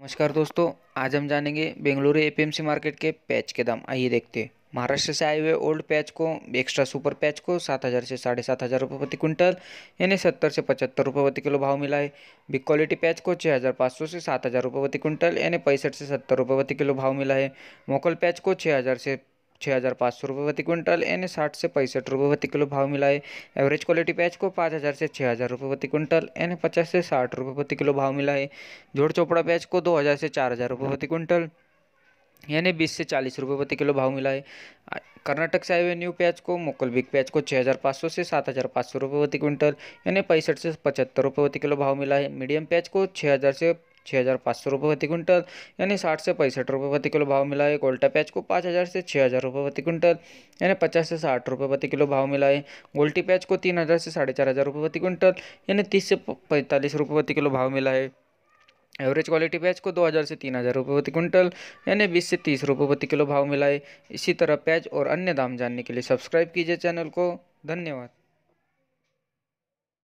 नमस्कार दोस्तों आज हम जानेंगे बेंगलुरु एपीएमसी मार्केट के पैच के दाम आइए देखते हैं महाराष्ट्र से आए हुए ओल्ड पैच को एक्स्ट्रा सुपर पैच को सात हज़ार से साढ़े सात हज़ार रुपये प्रति क्विंटल यानी सत्तर से पचहत्तर रुपये प्रति किलो भाव मिला है बिग क्वालिटी पैच को छः हज़ार पाँच सौ से सात हज़ार रुपये प्रति क्विंटल यानी पैंसठ से सत्तर रुपये प्रति किलो भाव मिला है मोकल पैच को छः हज़ार से छः हज़ार पाँच सौ रुपये प्रति क्विंटल यानी साठ से पैंसठ रुपये प्रति किलो भाव मिला है एवरेज क्वालिटी पैच को पाँच हज़ार से छः हज़ार रुपये प्रति क्विंटल यानी पचास से साठ रुपये प्रति किलो भाव मिला है जोड़ चोपड़ा पैच को दो हज़ार से चार हज़ार रुपये प्रति क्विंटल यानी बीस से चालीस रुपये प्रति किलो भाव मिला है कर्नाटक से आए न्यू प्याज को मुकुल बिग प्याज को छः हज़ार पाँच सौ से सात हज़ार पाँच सौ रुपये प्रति क्विंटल यानी पैंसठ से पचहत्तर रुपये प्रति किलो भाव मिला है मीडियम प्याज को छः हज़ार से छः हज़ार पाँच सौ रुपये प्रति क्विंटल यानी साठ से पैंसठ रुपये प्रति किलो भाव मिला है गोल्टा पैच को पाँच हज़ार से छः हज़ार रुपये प्रति क्विंटल यानी पचास से साठ रुपये प्रति किलो भाव मिला है गोल्टी पैच को तीन हज़ार से साढ़े चार हज़ार रुपये प्रति क्विंटल यानी तीस से पैंतालीस रुपये प्रति किलो भाव मिला है एवरेज क्वालिटी पैच को दो हज़ार से तीन हज़ार रुपये प्रति क्विंटल यानी बीस से तीस रुपये प्रति किलो भाव मिला है इसी तरह पैच और अन्य दाम जानने के लिए सब्सक्राइब कीजिए चैनल को धन्यवाद